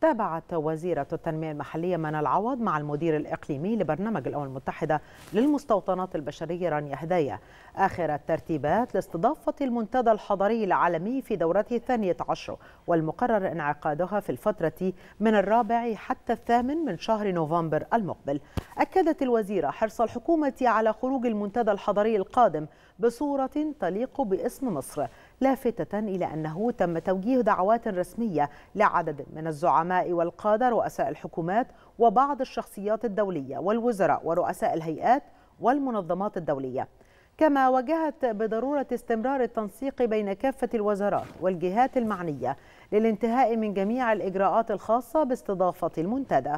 تابعت وزيرة التنمية المحلية منى العوض مع المدير الإقليمي لبرنامج الأمم المتحدة للمستوطنات البشرية رانيا هدايا آخر الترتيبات لاستضافة المنتدى الحضري العالمي في دورته الثانية عشر والمقرر انعقادها في الفترة من الرابع حتى الثامن من شهر نوفمبر المقبل أكدت الوزيرة حرص الحكومة على خروج المنتدى الحضري القادم بصورة تليق باسم مصر لافتة إلى أنه تم توجيه دعوات رسمية لعدد من الزعماء والقادة رؤساء الحكومات وبعض الشخصيات الدولية والوزراء ورؤساء الهيئات والمنظمات الدولية كما وجهت بضرورة استمرار التنسيق بين كافة الوزارات والجهات المعنية للانتهاء من جميع الإجراءات الخاصة باستضافة المنتدى